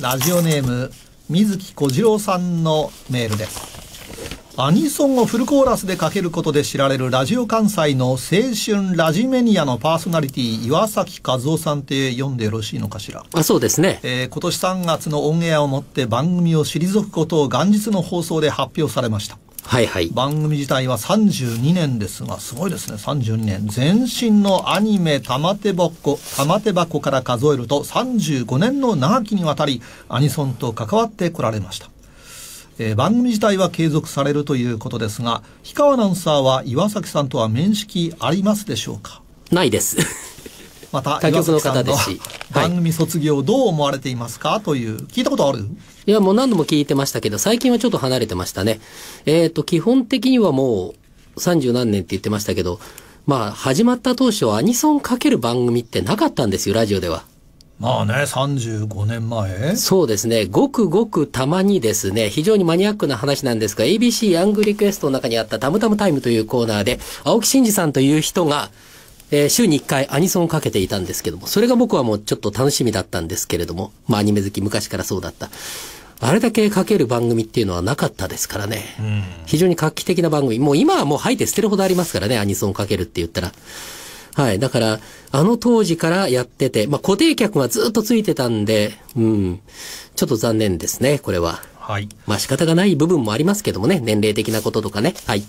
ラジオネーム水木小次郎さんのメールですアニソンをフルコーラスでかけることで知られるラジオ関西の青春ラジメニアのパーソナリティ岩崎和夫さんって読んでよろしいのかしらあそうですね、えー、今年3月のオンエアをもって番組を退くことを元日の放送で発表されましたはいはい、番組自体は32年ですがすごいですね32年前身のアニメ玉手箱玉手箱から数えると35年の長きにわたりアニソンと関わってこられました、えー、番組自体は継続されるということですが氷川アナウンサーは岩崎さんとは面識ありますでしょうかないですまた他局の方ですし番組卒業どう思われていますかという、聞いたことあるいや、もう何度も聞いてましたけど、最近はちょっと離れてましたね。えっ、ー、と、基本的にはもう、三十何年って言ってましたけど、まあ、始まった当初、アニソンかける番組ってなかったんですよ、ラジオでは。まあね、35年前そうですね。ごくごくたまにですね、非常にマニアックな話なんですが、ABC ヤングリクエストの中にあったタムタムタイムというコーナーで、青木真二さんという人が、えー、週に1回アニソンをかけていたんですけども、それが僕はもうちょっと楽しみだったんですけれども、まあアニメ好き昔からそうだった。あれだけかける番組っていうのはなかったですからね。うん、非常に画期的な番組。もう今はもう吐いて捨てるほどありますからね、アニソンをかけるって言ったら。はい。だから、あの当時からやってて、まあ固定客がずっとついてたんで、うん。ちょっと残念ですね、これは。はい。まあ仕方がない部分もありますけどもね、年齢的なこととかね。はい。